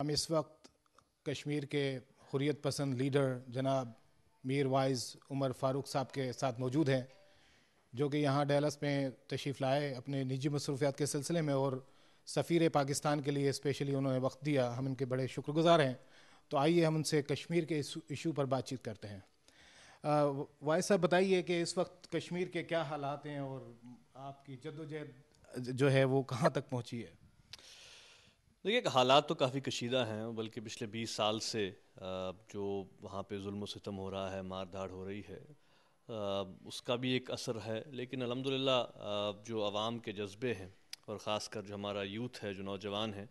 हम इस वक्त कश्मीर के हुरियत पसंद लीडर जनाब मीर वाइज उमर फारूक साहब के साथ मौजूद हैं जो कि यहाँ डेलस में तशरीफ़ लाए अपने निजी मसरूफियात के सिलसिले में और सफ़ीर पाकिस्तान के लिए स्पेशली उन्होंने वक्त दिया हम इनके बड़े शुक्रगुजार हैं तो आइए हम उनसे कश्मीर के इस इशू पर बातचीत करते हैं वाइस साहब बताइए कि इस वक्त कश्मीर के क्या हालात हैं और आपकी जद्दोजहद जो है वो कहाँ तक पहुँची है देखिए हालात तो काफ़ी कशीदा हैं बल्कि पिछले 20 साल से जो वहाँ पे जुल्म सितम हो रहा है मार धाड़ हो रही है उसका भी एक असर है लेकिन अलहमदिल्ला जो आवाम के जज्बे हैं और ख़ास कर जो हमारा यूथ है जो नौजवान है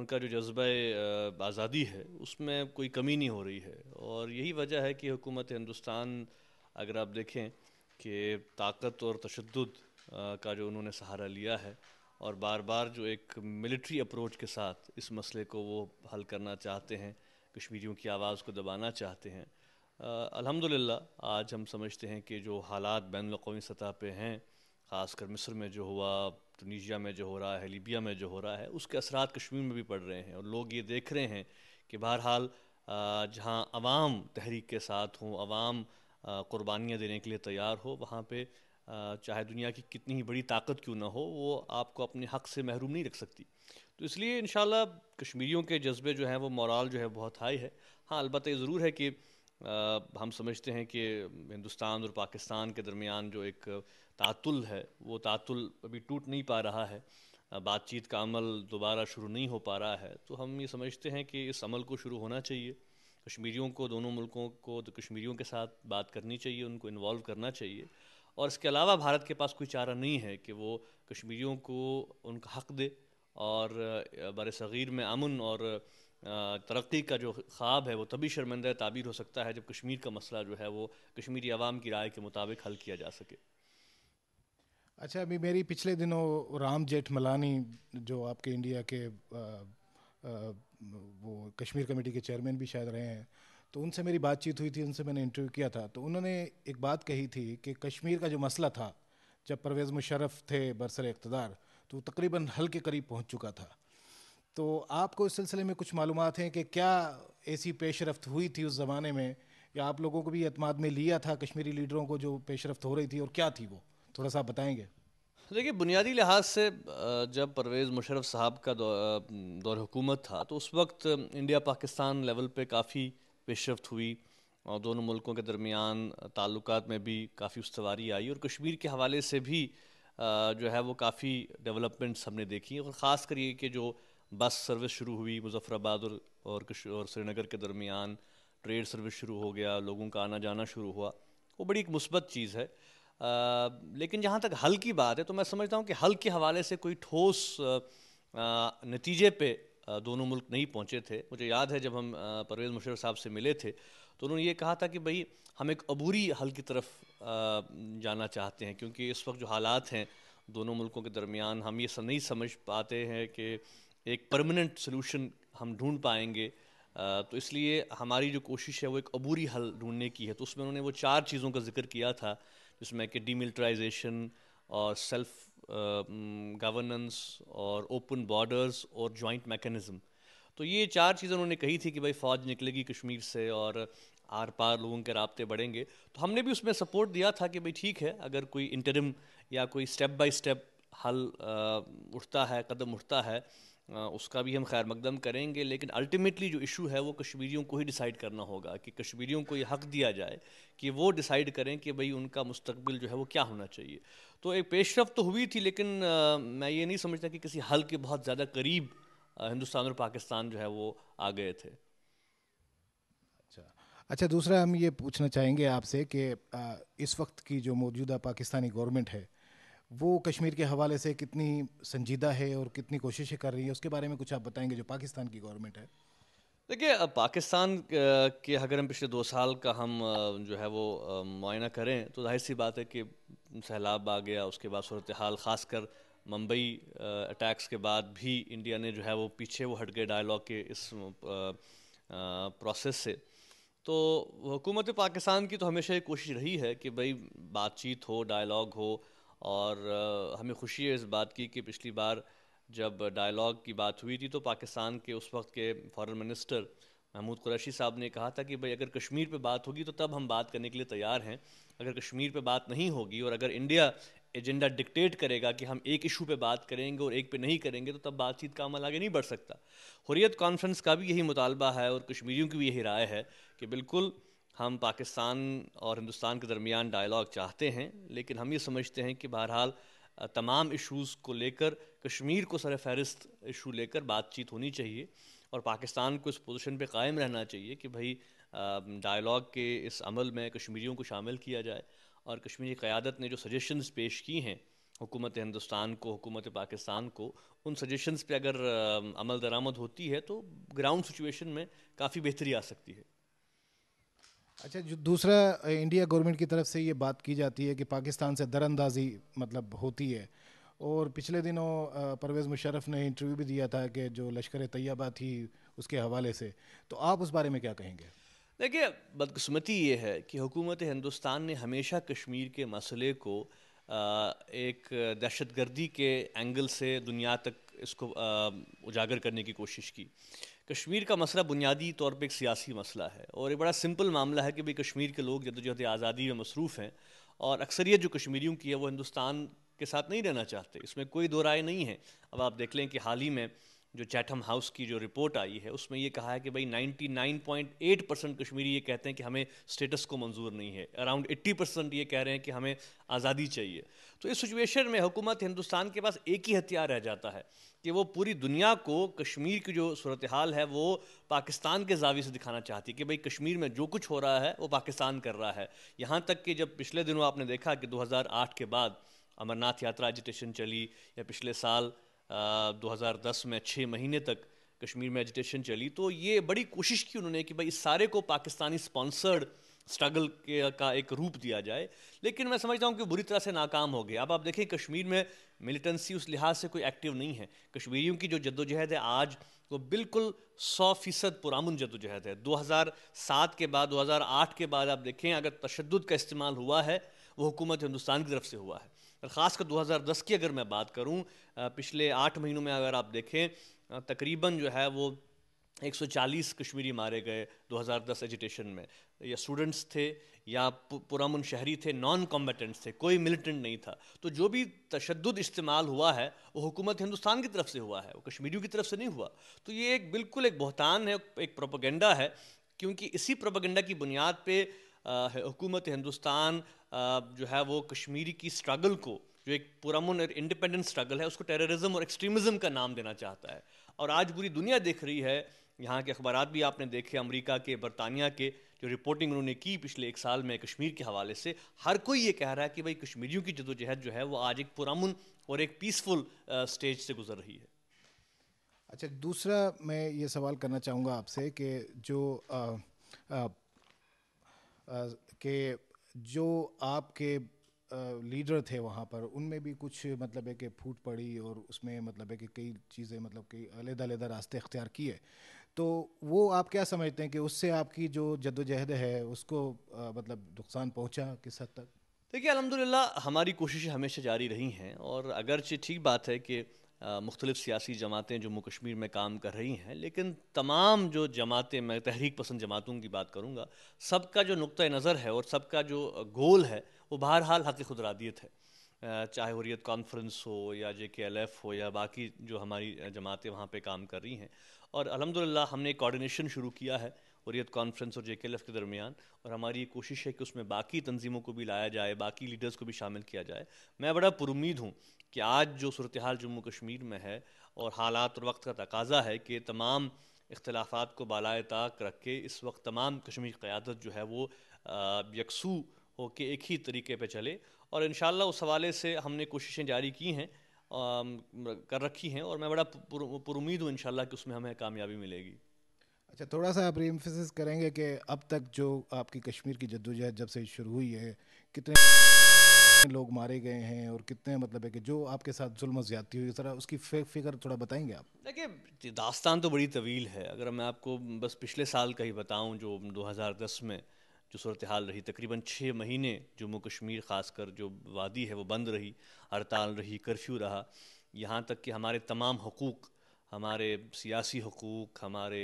उनका जो जज्बा आज़ादी है उसमें कोई कमी नहीं हो रही है और यही वजह है कि हुकूमत हिंदुस्तान अगर आप देखें कि ताकत और तशद का जो उन्होंने सहारा लिया है और बार बार जो एक मिलिट्री अप्रोच के साथ इस मसले को वो हल करना चाहते हैं कश्मीरियों की आवाज़ को दबाना चाहते हैं अल्हम्दुलिल्लाह आज हम समझते हैं कि जो हालात बैन अवी सतह पे हैं ख़ासकर मिस्र में जो हुआ टूनीजिया में जो हो रहा है लीबिया में जो हो रहा है उसके असरात कश्मीर में भी पड़ रहे हैं और लोग ये देख रहे हैं कि बहरहाल जहाँ आवाम तहरीक के साथ हों आवाम क़ुरबानियाँ देने के लिए तैयार हो वहाँ पर चाहे दुनिया की कितनी ही बड़ी ताकत क्यों ना हो वो आपको अपने हक से महरूम नहीं रख सकती तो इसलिए इन कश्मीरियों के जज्बे जो हैं वो मोराल जो है बहुत हाई है हाँ अलबत् ये ज़रूर है कि आ, हम समझते हैं कि हिंदुस्तान और पाकिस्तान के दरमियान जो एक तातुल है वो तातुल अभी टूट नहीं पा रहा है बातचीत का अमल दोबारा शुरू नहीं हो पा रहा है तो हम ये समझते हैं कि इस अमल को शुरू होना चाहिए कश्मीरियों को दोनों मुल्कों को तो कश्मीरियों के साथ बात करनी चाहिए उनको इन्वॉल्व करना चाहिए और इसके अलावा भारत के पास कोई चारा नहीं है कि वो कश्मीरियों को उनका हक दे और बर सग़ीर में अमन और तरक्की का जो ख्वाब है वो तभी शर्मिंदा ताबीर हो सकता है जब कश्मीर का मसला जो है वो कश्मीरी आवाम की राय के मुताबिक हल किया जा सके अच्छा अभी मेरी पिछले दिनों राम जेठ मलानी जो आपके इंडिया के आ, आ, वो कश्मीर कमेटी के चेयरमैन भी शायद रहे हैं तो उनसे मेरी बातचीत हुई थी उनसे मैंने इंटरव्यू किया था तो उन्होंने एक बात कही थी कि कश्मीर का जो मसला था जब परवेज़ मुशरफ थे बरसर इकतदार तो तकरीबन हल के करीब पहुंच चुका था तो आपको इस सिलसिले में कुछ मालूम हैं कि क्या ऐसी पेशरफ हुई थी उस ज़माने में या आप लोगों को भी अतमाद में लिया था कश्मीरी लीडरों को जो पेशरफ हो रही थी और क्या थी वो थोड़ा सा बताएंगे बताएँगे देखिए बुनियादी लिहाज से जब परवेज़ मुशरफ साहब का दौर हुकूमत था तो उस वक्त इंडिया पाकिस्तान लेवल पे काफ़ी पेशरफ हुई और दोनों मुल्कों के दरमियान ताल्लुक में भी काफ़ी उसवारी आई और कश्मीर के हवाले से भी जो है वो काफ़ी डेवलपमेंट्स हमने देखी और ख़ास कर ये कि जो बस सर्विस शुरू हुई मुजफ़राबाद और और, और श्रीनगर के दरमियान ट्रेड सर्विस शुरू हो गया लोगों का आना जाना शुरू हुआ वो बड़ी एक मुस्बत चीज़ है आ, लेकिन जहाँ तक हल की बात है तो मैं समझता हूँ कि हल के हवाले से कोई ठोस नतीजे पे दोनों मुल्क नहीं पहुंचे थे मुझे याद है जब हम परवेज़ मुशरफ साहब से मिले थे तो उन्होंने ये कहा था कि भाई हम एक अबूरी हल की तरफ जाना चाहते हैं क्योंकि इस वक्त जो हालात हैं दोनों मुल्कों के दरमियान हम ये नहीं समझ पाते हैं कि एक परमानेंट सोल्यूशन हम ढूंढ पाएंगे तो इसलिए हमारी जो कोशिश है वो एक अबूरी हल ढूंढने की है तो उसमें उन्होंने वो चार चीज़ों का जिक्र किया था जिसमें कि डीमिल्ट्राइजेशन और सेल्फ गवर्नेंस और ओपन बॉर्डर्स और जॉइंट मैकेनिज़्म तो ये चार चीज़ें उन्होंने कही थी कि भाई फ़ौज निकलेगी कश्मीर से और आर पार लोगों के रबते बढ़ेंगे तो हमने भी उसमें सपोर्ट दिया था कि भाई ठीक है अगर कोई इंटरम या कोई स्टेप बाय स्टेप हल उठता है कदम उठता है उसका भी हम खैर मकदम करेंगे लेकिन अल्टीमेटली जो इशू है वो कश्मीरियों को ही डिसाइड करना होगा कि कश्मीरियों को ये हक दिया जाए कि वो डिसाइड करें कि भाई उनका मुस्तबिल जो है वो क्या होना चाहिए तो एक पेशरफ तो हुई थी लेकिन आ, मैं ये नहीं समझता कि किसी हल के बहुत ज़्यादा करीब हिंदुस्तान और पाकिस्तान जो है वो आ गए थे अच्छा अच्छा दूसरा हम ये पूछना चाहेंगे आपसे कि इस वक्त की जो मौजूदा पाकिस्तानी गवर्नमेंट है वो कश्मीर के हवाले से कितनी संजीदा है और कितनी कोशिशें कर रही है उसके बारे में कुछ आप बताएंगे जो पाकिस्तान की गवर्नमेंट है देखिए पाकिस्तान के अगर हम पिछले दो साल का हम जो है वो मुआयना करें तो जाहिर सी बात है कि सैलाब आ गया उसके बाद सूरत हाल ख़ास कर मुंबई अटैक्स के बाद भी इंडिया ने जो है वो पीछे वो हट गए डायलॉग के इस प्रोसेस से तो हुकूमत पाकिस्तान की तो हमेशा ये कोशिश रही है कि भाई बातचीत हो डायलॉग हो और हमें खुशी है इस बात की कि पिछली बार जब डायलॉग की बात हुई थी तो पाकिस्तान के उस वक्त के फॉरेन मिनिस्टर महमूद कुरैशी साहब ने कहा था कि भाई अगर कश्मीर पे बात होगी तो तब हम बात करने के लिए तैयार हैं अगर कश्मीर पे बात नहीं होगी और अगर इंडिया एजेंडा डिक्टेट करेगा कि हम एक इशू पे बात करेंगे और एक पे नहीं करेंगे तो तब बातचीत का अमल आगे नहीं बढ़ सकता हुरियत कॉन्फ्रेंस का भी यही मुतालबा है और कश्मीरियों की भी यही राय है कि बिल्कुल हम पाकिस्तान और हिंदुस्तान के दरमियान डायलॉग चाहते हैं लेकिन हम ये समझते हैं कि बहरहाल तमाम इश्यूज़ को लेकर कश्मीर को सर फहरिस्त इशू लेकर बातचीत होनी चाहिए और पाकिस्तान को इस पोजीशन पे कायम रहना चाहिए कि भाई डायलॉग के इस अमल में कश्मीरियों को शामिल किया जाए और कश्मीरी क़्यादत ने जो सजेशंस पेश की हैं हुकूमत हिंदुस्तान को हुकूमत पाकिस्तान को उन सजेशंस पे अगर अमल दरामद होती है तो ग्राउंड सिचुएशन में काफ़ी बेहतरी आ सकती है अच्छा जो दूसरा इंडिया गवर्नमेंट की तरफ से ये बात की जाती है कि पाकिस्तान से दरअंदाजी मतलब होती है और पिछले दिनों परवेज़ मुशरफ ने इंटरव्यू भी दिया था कि जो लश्कर तैयबा थी उसके हवाले से तो आप उस बारे में क्या कहेंगे देखिए बदकस्मती ये है कि हुकूमत हिंदुस्तान ने हमेशा कश्मीर के मसले को एक दहशतगर्दी के एंगल से दुनिया तक इसको उजागर करने की कोशिश की कश्मीर का मसला बुनियादी तौर पर एक सियासी मसला है और एक बड़ा सिंपल मामला है कि भाई कश्मीर के लोग जदोजहद आज़ादी में मसरूफ़ हैं और अक्सरियत जो कश्मीरियों की है वो हिंदुस्तान के साथ नहीं रहना चाहते इसमें कोई दो राय नहीं है अब आप देख लें कि हाल ही में जो चैटम हाउस की जो रिपोर्ट आई है उसमें ये कहा है कि भाई 99.8 परसेंट कश्मीरी ये कहते हैं कि हमें स्टेटस को मंजूर नहीं है अराउंड 80 परसेंट ये कह रहे हैं कि हमें आज़ादी चाहिए तो इस सिचुएशन में हुकूमत हिंदुस्तान के पास एक ही हथियार रह जाता है कि वो पूरी दुनिया को कश्मीर की जो सूरत हाल है वो पाकिस्तान के जावी से दिखाना चाहती है कि भाई कश्मीर में जो कुछ हो रहा है वो पाकिस्तान कर रहा है यहाँ तक कि जब पिछले दिनों आपने देखा कि 2008 के बाद अमरनाथ यात्रा एजिटेशन चली या पिछले साल 2010 में छः महीने तक कश्मीर में एजिटेशन चली तो ये बड़ी कोशिश की उन्होंने कि भाई इस सारे को पाकिस्तानी स्पॉन्सर्ड स्ट्रगल का एक रूप दिया जाए लेकिन मैं समझता हूँ कि बुरी तरह से नाकाम हो गए अब आप देखें कश्मीर में मिलिटेंसी उस लिहाज से कोई एक्टिव नहीं है कश्मीरियों की जो जद्दोजहद है आज वो बिल्कुल सौ फीसद पुरान जद्दोजहद है 2007 के बाद 2008 के बाद आप देखें अगर तशद का इस्तेमाल हुआ है वो हुकूमत हिंदुस्तान की तरफ से हुआ है और ख़ासकर 2010 की अगर मैं बात करूँ पिछले आठ महीनों में अगर आप देखें तकरीबन जो है वो 140 कश्मीरी मारे गए 2010 एजिटेशन में या स्टूडेंट्स थे या पुरामन शहरी थे नॉन कॉम्बेटेंट्स थे कोई मिलिटेंट नहीं था तो जो भी तशद इस्तेमाल हुआ है वो हुकूमत हिंदुस्तान की तरफ से हुआ है वो कश्मीरियों की तरफ से नहीं हुआ तो ये एक बिल्कुल एक बहतान है एक प्रोपोगेंडा है क्योंकि इसी प्रोपोगेंडा की बुनियाद पर हुकूमत हिंदुस्तान जो है वो कश्मीरी की स्ट्रगल को जो एक पुरमन और इंडिपेंडेंट स्ट्रगल है उसको टेररिज्म और एक्सट्रीमिज्म का नाम देना चाहता है और आज पूरी दुनिया देख रही है यहाँ के अखबार भी आपने देखे अमेरिका के बरतानिया के जो रिपोर्टिंग उन्होंने की पिछले एक साल में कश्मीर के हवाले से हर कोई ये कह रहा है कि भाई कश्मीरियों की जदोजहद जो है वो आज एक पुरमन और एक पीसफुल स्टेज से गुजर रही है अच्छा दूसरा मैं ये सवाल करना चाहूँगा आपसे कि जो आ, आ, कि जो आपके लीडर थे वहाँ पर उनमें भी कुछ मतलब है कि फूट पड़ी और उसमें मतलब है कि कई चीज़ें मतलब कि अलग अलग रास्ते अख्तियार किए तो वो आप क्या समझते हैं कि उससे आपकी जो जदोजहद है उसको मतलब नुकसान पहुँचा किस हद तक देखिए अलहमदिल्ला हमारी कोशिशें हमेशा जारी रही हैं और अगरचे ठीक बात है कि मुख्तलिफ़ सियासी जमातें जम्मू कश्मीर में काम कर रही हैं लेकिन तमाम जो जमातें मैं तहरीक पसंद जमातों की बात करूँगा सबका जो नुक़ नज़र है और सबका जो गोल है वो बहरहाल हक़ खुदरादियत है चाहे हुरियत कॉन्फ्रेंस हो या जे के एल एफ़ हो या बाकी जो हमारी जमातें वहाँ पर काम कर रही हैं और अलहमदिल्ला हमने कोऑर्डिनेशन शुरू किया है हुरियत कॉन्फ्रेंस और जे के दरमियान और हमारी ये कोशिश है कि उसमें बाकी तंजीमों को भी लाया जाए बाकी लीडर्स को भी शामिल किया जाए मैं बड़ा पुरुद हूँ कि आज जो सूरत हाल जम्मू कश्मीर में है और हालात और वक्त का तकाजा है कि तमाम इख्तलाफात को बालाए ताक रख के इस वक्त तमाम कश्मीर क़्यादत जो है वो यकसू हो के एक ही तरीके पर चले और इन उस हवाले से हमने कोशिशें जारी की हैं कर रखी हैं और मैं बड़ा पुरुद हूँ इन कि उसमें हमें कामयाबी मिलेगी अच्छा थोड़ा सा आप रीम्फोसिस करेंगे कि अब तक जो आपकी कश्मीर की जद्दोजहद जब से शुरू हुई है कितने लोग मारे गए हैं और कितने मतलब है कि जो आपके साथ जुल्म ज्यादती हुई ज़रा उसकी फिक्र थोड़ा बताएंगे आप देखिए दास्तान तो बड़ी तवील है अगर मैं आपको बस पिछले साल का ही बताऊं जो 2010 में जो सूरत हाल रही तकरीबन छः महीने जम्मू कश्मीर खासकर जो वादी है वो बंद रही हड़ताल रही कर्फ्यू रहा यहाँ तक कि हमारे तमाम हकूक़ हमारे सियासी हकूक़ हमारे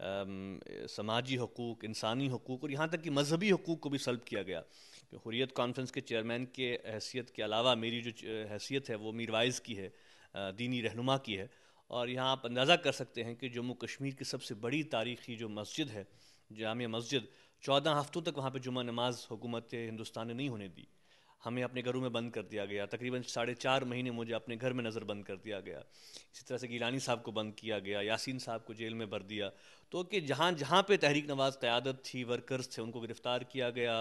समाजी हकूक़ इंसानी हकूक़ और यहाँ तक कि मजहबी हकूक़ को भी सल्ब किया गया हुरियत कॉन्फ्रेंस के चेयरमैन के हैसियत के अलावा मेरी जो हैसियत है वो मीरवाइज़ की है दीनी रहनुमा की है और यहाँ आप अंदाज़ा कर सकते हैं कि जम्मू कश्मीर की सबसे बड़ी तारीखी जो मस्जिद है जाम मस्जिद चौदह हफ्तों तक वहाँ पर जुमा नमाज हुकूमत हिंदुस्तान ने नहीं होने दी हमें अपने घरों में बंद कर दिया गया तकरीबन साढ़े चार महीने मुझे अपने घर में नज़र बंद कर दिया गया इसी तरह से गिलानी साहब को बंद किया गया यासीन साहब को जेल में भर दिया तो कि जहाँ जहाँ पे तहरीक नवाज़ क़्यादत थी वर्कर्स थे उनको गिरफ़्तार किया गया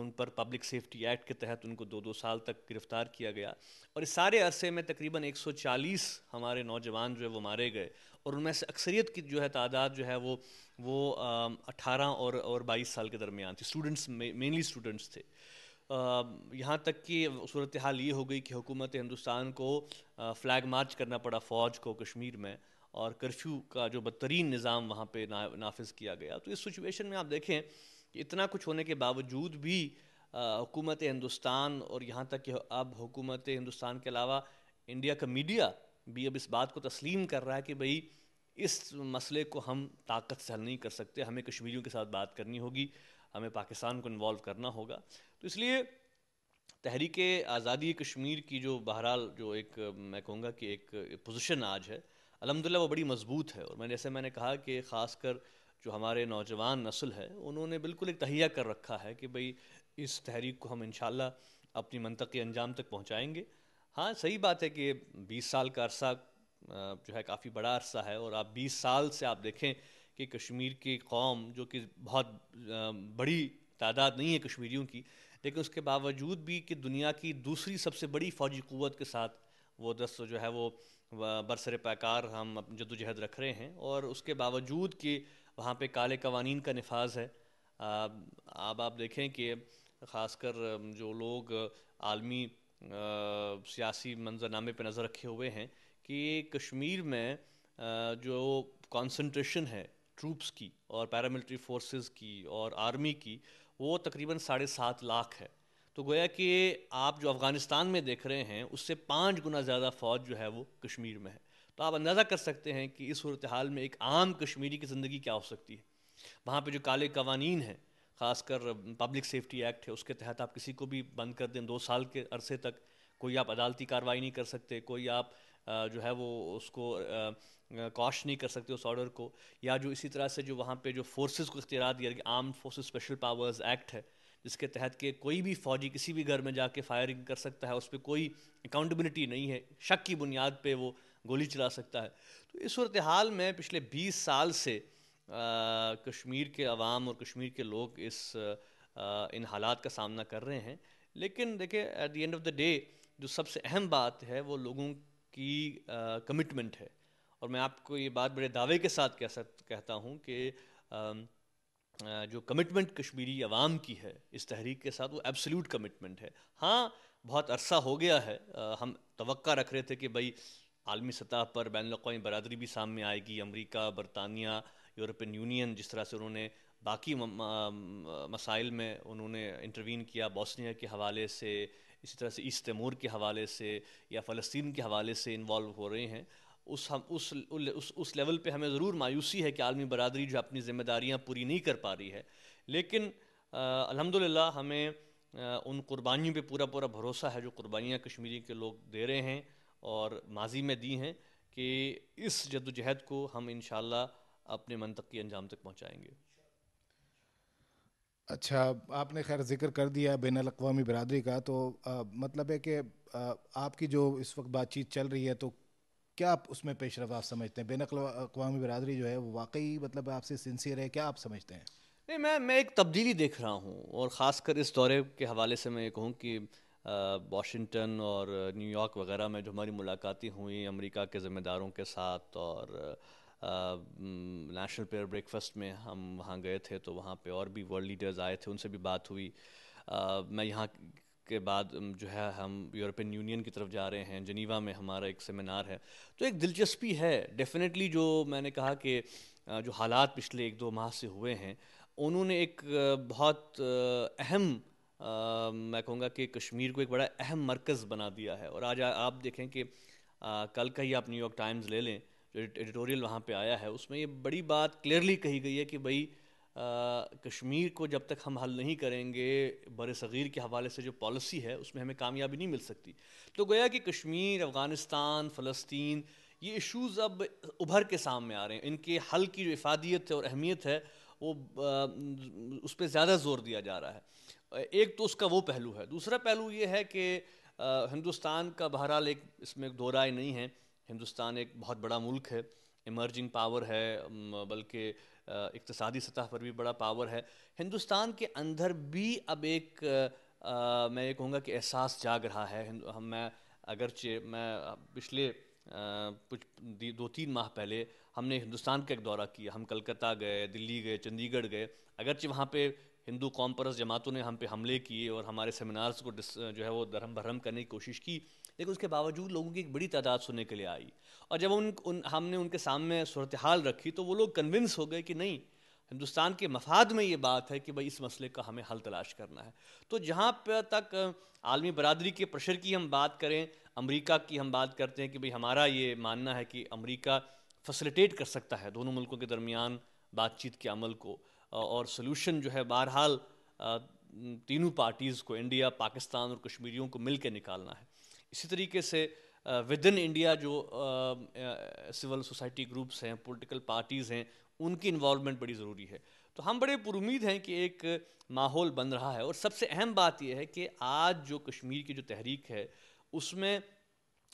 उन पर पब्लिक सेफ्टी एक्ट के तहत उनको दो दो साल तक गिरफ़्तार किया गया और इस सारे अरसे में तकरीबन 140 हमारे नौजवान जो है वो मारे गए और उनमें से अक्सरियत की जो है तादाद जो है वो वो अठारह और और बाईस साल के दरमियान थी स्टूडेंट्स मेनली स्टूडेंट्स थे यहाँ तक कि सूरत हाल ये हो गई कि हुकूमत हिंदुस्तान को फ्लैग मार्च करना पड़ा फ़ौज को कश्मीर में और कर्फ्यू का जो बदतरीन निज़ाम वहाँ पे ना, नाफिज किया गया तो इस सिचुएशन में आप देखें कि इतना कुछ होने के बावजूद भी हुकूमत हिंदुस्तान और यहाँ तक कि अब हुकूमत हिंदुस्तान के अलावा इंडिया का मीडिया भी अब इस बात को तस्लीम कर रहा है कि भाई इस मसले को हम ताकत से हल नहीं कर सकते हमें कश्मीरियों के साथ बात करनी होगी हमें पाकिस्तान को इन्वॉल्व करना होगा तो इसलिए तहरीक आज़ादी कश्मीर की जो बहरहाल जो एक मैं कहूँगा कि एक पोजीशन आज है अलहमदिल्ला वो बड़ी मजबूत है और मैंने जैसे मैंने कहा कि ख़ासकर जो हमारे नौजवान नस्ल है उन्होंने बिल्कुल एक तहिया कर रखा है कि भाई इस तहरीक को हम इन अपनी मनतकी अंजाम तक पहुँचाएँगे हाँ सही बात है कि बीस साल का अरसा जो है काफ़ी बड़ा अरसा है और आप बीस साल से आप देखें कि कश्मीर की कौम जो कि बहुत बड़ी तादाद नहीं है कश्मीरियों की लेकिन उसके बावजूद भी कि दुनिया की दूसरी सबसे बड़ी फ़ौजी क़वत के साथ वो दस जो है वो बरसर पैकार हम जदोजहद रख रहे हैं और उसके बावजूद कि वहाँ पे काले कवानीन का नफाज है अब आप देखें कि ख़ासकर जो लोग आलमी सियासी मंजरनामे पर नज़र रखे हुए हैं कि कश्मीर में आ, जो कॉन्सनट्रेशन है ट्रूप्स की और पैरामिलिट्री फोर्सेस की और आर्मी की वो तकरीबन साढ़े सात लाख है तो गोया कि आप जो अफ़गानिस्तान में देख रहे हैं उससे पाँच गुना ज़्यादा फ़ौज जो है वो कश्मीर में है तो आप अंदाज़ा कर सकते हैं कि इस सूरत हाल में एक आम कश्मीरी की ज़िंदगी क्या हो सकती है वहाँ पर जो काले कवानीन हैं ख़ासकर पब्लिक सेफ्टी एक्ट है उसके तहत आप किसी को भी बंद कर दें दो साल के अरसे तक कोई आप अदालती कार्रवाई नहीं कर सकते कोई आप जो है वो उसको कॉश नहीं कर सकते उस ऑर्डर को या जो इसी तरह से जो वहाँ पे जो फोर्सेस को इख्तियार दिया गया armed forces special powers act है जिसके तहत के कोई भी फौजी किसी भी घर में जाके फायरिंग कर सकता है उस पर कोई अकाउंटेबिलिटी नहीं है शक की बुनियाद पर वो गोली चला सकता है तो इस सूरत हाल में पिछले 20 साल से आ, कश्मीर के अवाम और कश्मीर के लोग इस आ, इन हालात का सामना कर रहे हैं लेकिन देखिए at the end of the day जो सबसे अहम बात है वो लोगों की कमिटमेंट है और मैं आपको ये बात बड़े दावे के साथ कह सक कहता हूँ कि जो कमिटमेंट कश्मीरी आवाम की है इस तहरीक के साथ वो एब्सोल्यूट कमिटमेंट है हाँ बहुत अरसा हो गया है आ, हम तो रख रहे थे कि भाई आलमी सतह पर बैन अवी बरदरी भी सामने आएगी अमरीका बरतानिया यूरोपियन यूनियन जिस तरह से उन्होंने बाकी मसाइल में उन्होंने इंटरवीन किया बॉस्निया के हवाले से इसी तरह से ईस्ट तैमूर के हवाले से या फ़लस्तीन के हवाले से इन्वॉल्व हो रहे हैं उस हम उस उस उस लेवल पे हमें ज़रूर मायूसी है कि आलमी बरदरी जो अपनी ज़िम्मेदारियाँ पूरी नहीं कर पा रही है लेकिन अलहमदिल्ला हमें आ, उन कुर्बानियों पे पूरा पूरा भरोसा है जो कुर्बानियाँ कश्मीरी के लोग दे रहे हैं और माजी में दी हैं कि इस जदोजहद को हम इन अपने मनतकी के अंजाम तक पहुँचाएँगे अच्छा आपने खैर जिक्र कर दिया बैन अवी बरदरी का तो आ, मतलब है कि आपकी जो इस वक्त बातचीत चल रही है तो क्या आप उसमें पेश आप समझते हैं बैन अवी बरदरी जो है वो वाकई मतलब आपसे सिंसियर है क्या आप समझते हैं नहीं मैं मैं एक तब्दीली देख रहा हूँ और ख़ासकर इस दौरे के हवाले से मैं ये कहूँ कि वाशिंगटन और न्यूयॉर्क वगैरह में जो हमारी मुलाकातें हुई अमेरिका के ज़िम्मेदारों के साथ और नेशनल पेयर ब्रेकफास्ट में हम वहाँ गए थे तो वहाँ पे और भी वर्ल्ड लीडर्स आए थे उनसे भी बात हुई आ, मैं यहाँ के बाद जो है हम यूरोपियन यूनियन की तरफ जा रहे हैं जनीवा में हमारा एक सेमिनार है तो एक दिलचस्पी है डेफिनेटली जो मैंने कहा कि जो हालात पिछले एक दो माह से हुए हैं उन्होंने एक बहुत अहम आ, मैं कहूँगा कि कश्मीर को एक बड़ा अहम मरकज़ बना दिया है और आज आ, आप देखें कि आ, कल का ही आप न्यूयॉर्क टाइम्स ले लें जो एडिटोरियल वहाँ पे आया है उसमें ये बड़ी बात क्लियरली कही गई है कि भाई कश्मीर को जब तक हम हल नहीं करेंगे बर सग़ीर के हवाले से जो पॉलिसी है उसमें हमें कामयाबी नहीं मिल सकती तो गया कि कश्मीर अफ़गानिस्तान फ़लस्तीन ये इश्यूज़ अब उभर के सामने आ रहे हैं इनके हल की जो इफादियत है और अहमियत है वो उस पर ज़्यादा ज़ोर दिया जा रहा है एक तो उसका वो पहलू है दूसरा पहलू ये है कि हिंदुस्तान का बहरहाल एक इसमें राय नहीं है हिंदुस्तान एक बहुत बड़ा मुल्क है इमर्जिंग पावर है बल्कि इकतसादी सतह पर भी बड़ा पावर है हिंदुस्तान के अंदर भी अब एक आ, मैं ये कहूँगा कि एहसास जाग रहा है हम मैं अगरचे मैं पिछले कुछ दो तीन माह पहले हमने हिंदुस्तान का एक दौरा किया हम कलकत्ता गए दिल्ली गए चंडीगढ़ गए अगरचे वहाँ पे हिंदू कॉम परस जमातों ने हम पे हमले किए और हमारे सेमिनार्स को जो है वो धर्म भरम करने की कोशिश की लेकिन उसके बावजूद लोगों की एक बड़ी तादाद सुनने के लिए आई और जब उन, उन हमने उनके सामने सूरत हाल रखी तो वो लोग कन्विंस हो गए कि नहीं हिंदुस्तान के मफाद में ये बात है कि भाई इस मसले का हमें हल तलाश करना है तो जहाँ पर तक आलमी बरदरी के प्रेशर की हम बात करें अमरीका की हम बात करते हैं कि भाई हमारा ये मानना है कि अमरीका फैसिलिटेट कर सकता है दोनों मुल्कों के दरमियान बातचीत के अमल को और सोल्यूशन जो है बहरहाल तीनों पार्टीज़ को इंडिया पाकिस्तान और कश्मीरियों को मिल के निकालना है इसी तरीके से विद इन इंडिया जो सिविल सोसाइटी ग्रुप्स हैं पॉलिटिकल पार्टीज़ हैं उनकी इन्वॉल्वमेंट बड़ी ज़रूरी है तो हम बड़े पुरुद हैं कि एक माहौल बन रहा है और सबसे अहम बात यह है कि आज जो कश्मीर की जो तहरीक है उसमें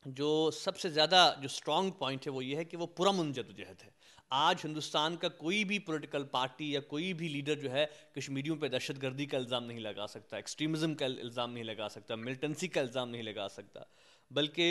जो सबसे ज़्यादा जो स्ट्रॉन्ग पॉइंट है वो ये है कि वो पुरमन जदोजहद है आज हिंदुस्तान का कोई भी पॉलिटिकल पार्टी या कोई भी लीडर जो है कश्मीरियों पे दहशतगर्दी का इल्ज़ाम नहीं लगा सकता एक्सट्रीमिज़म का इल्ज़ाम नहीं लगा सकता मिलिटेंसी का इल्ज़ाम नहीं लगा सकता बल्कि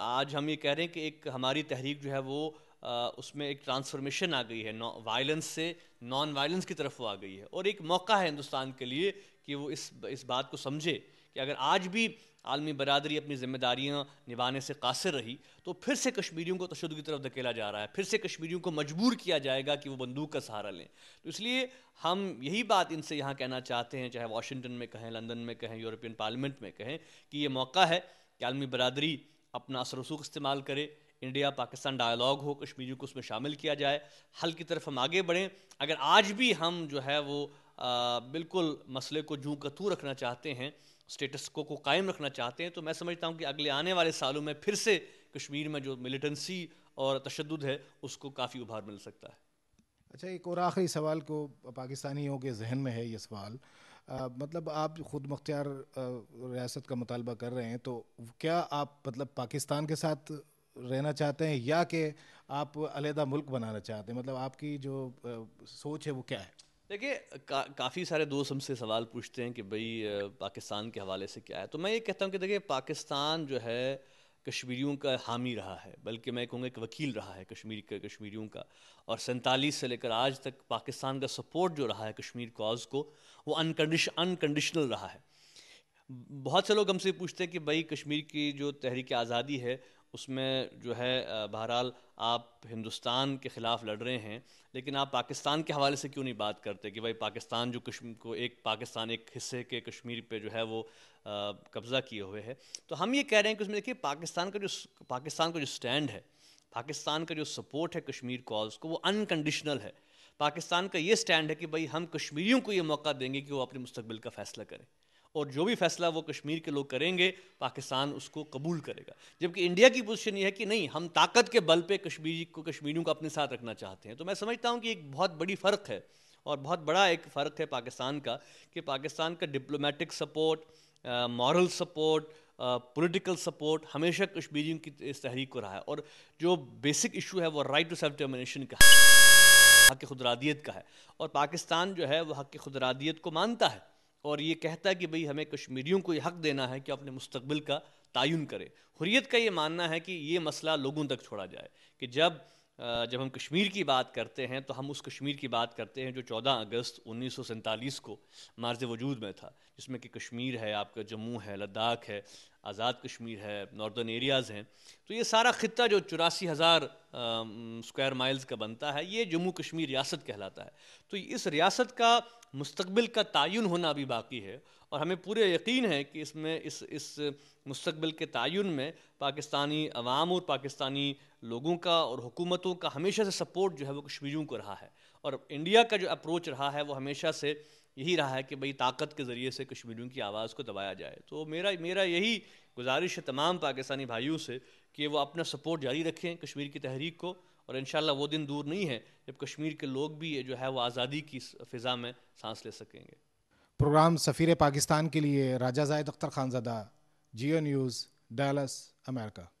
आज हम ये कह रहे हैं कि एक हमारी तहरीक जो है वो आ, उसमें एक ट्रांसफॉर्मेशन आ गई है वायलेंस से नॉन वायलेंस की तरफ वो आ गई है और एक मौका है हिंदुस्तान के लिए कि वो इस इस बात को समझे कि अगर आज भी आलमी बरदरी अपनी ज़िम्मेदारियाँ निभाने से कासर रही तो फिर से कश्मीरियों को तशद की तरफ धकेला जा रहा है फिर से कश्मीरियों को मजबूर किया जाएगा कि वो बंदूक का सहारा लें तो इसलिए हम यही बात इनसे यहाँ कहना चाहते हैं चाहे वाशिंगटन में कहें लंदन में कहें यूरोपियन पार्लियामेंट में कहें कि ये मौका है कि आलमी बरदरी अपना असर रसूख इस्तेमाल करे इंडिया पाकिस्तान डायलॉग हो कश्मीरियों को उसमें शामिल किया जाए हल की तरफ हम आगे बढ़ें अगर आज भी हम जो है वो आ, बिल्कुल मसले को जूँ कतू रखना चाहते हैं स्टेटस को को कायम रखना चाहते हैं तो मैं समझता हूँ कि अगले आने वाले सालों में फिर से कश्मीर में जो मिलिटेंसी और तशद है उसको काफ़ी उभार मिल सकता है अच्छा एक और आखिरी सवाल को पाकिस्तानियों के जहन में है ये सवाल आ, मतलब आप ख़ुद मुख्तियार रियासत का मुतालबा कर रहे हैं तो क्या आप मतलब पाकिस्तान के साथ रहना चाहते हैं या कि आप अलहदा मुल्क बनाना चाहते हैं मतलब आपकी जो आ, सोच है वो क्या है देखिए का, काफ़ी सारे दोस्त हमसे सवाल पूछते हैं कि भाई पाकिस्तान के हवाले से क्या है तो मैं ये कहता हूँ कि देखिए पाकिस्तान जो है कश्मीरियों का हामी रहा है बल्कि मैं कहूँगा एक वकील रहा है कश्मीर का कश्मीरियों का और सैंतालीस से लेकर आज तक पाकिस्तान का सपोर्ट जो रहा है कश्मीर कॉज को वो अनकंडिश अनकंडीशनल रहा है बहुत से लोग हमसे पूछते हैं कि भाई कश्मीर की जो तहरीक आज़ादी है उसमें जो है बहरहाल आप हिंदुस्तान के ख़िलाफ़ लड़ रहे हैं लेकिन आप पाकिस्तान के हवाले से क्यों नहीं बात करते कि भाई पाकिस्तान जो कश्मीर को एक पाकिस्तान एक हिस्से के कश्मीर पे जो है वो कब्ज़ा किए हुए है तो हम ये कह रहे हैं कि उसमें देखिए पाकिस्तान का जो पाकिस्तान का जो स्टैंड है पाकिस्तान का जो सपोर्ट है कश्मीर कॉज को वो अनकंडीशनल है पाकिस्तान का ये स्टैंड है कि भाई हम कश्मीरियों को ये मौका देंगे कि वो अपने मुस्तबिल का फ़ैसला करें और जो भी फैसला वो कश्मीर के लोग करेंगे पाकिस्तान उसको कबूल करेगा जबकि इंडिया की पोजीशन ये है कि नहीं हम ताकत के बल पे कश्मीर को कश्मीरियों को अपने साथ रखना चाहते हैं तो मैं समझता हूँ कि एक बहुत बड़ी फ़र्क है और बहुत बड़ा एक फ़र्क है पाकिस्तान का कि पाकिस्तान का diplomatic support moral support political support हमेशा कश्मीरियों की इस तहरीक को रहा है और जो बेसिक इशू है वो राइट टू सेल्फ डिटर्मिनेशन का है हक खुदरादियत का है और पाकिस्तान जो है वह हक खुदरादियत को मानता है और ये कहता है कि भाई हमें कश्मीरियों को ये हक देना है कि अपने मुस्तबिल का तयन करें हुरियत का ये मानना है कि ये मसला लोगों तक छोड़ा जाए कि जब जब हम कश्मीर की बात करते हैं तो हम उस कश्मीर की बात करते हैं जो 14 अगस्त उन्नीस को मार्ज वजूद में था जिसमें कि कश्मीर है आपका जम्मू है लद्दाख है आज़ाद कश्मीर है नॉर्दर्न एरियाज़ हैं तो ये सारा ख़त्ता जो चौरासी हज़ार स्क्वायर माइल्स का बनता है ये जम्मू कश्मीर रियासत कहलाता है तो इस रियासत का मुस्तबिल का तयन होना अभी बाकी है और हमें पूरे यकीन है कि इसमें इस इस मुस्तबिल के तयन में पाकिस्तानी अवाम और पाकिस्तानी लोगों का और हुकूमतों का हमेशा से सपोर्ट जो है वो कश्मीरियों को रहा है और इंडिया का जो अप्रोच रहा है वो हमेशा से यही रहा है कि भाई ताकत के ज़रिए से कश्मीरियों की आवाज़ को दबाया जाए तो मेरा मेरा यही गुजारिश है तमाम पाकिस्तानी भाइयों से कि वो अपना सपोर्ट जारी रखें कश्मीर की तहरीक को और इन वो दिन दूर नहीं है जब कश्मीर के लोग भी जो है वो आज़ादी की फ़िज़ा में सांस ले सकेंगे प्रोग्राम सफ़ीर पाकिस्तान के लिए राजा जायद अख्तर खानजादा जियो न्यूज़ डालस अमेरिका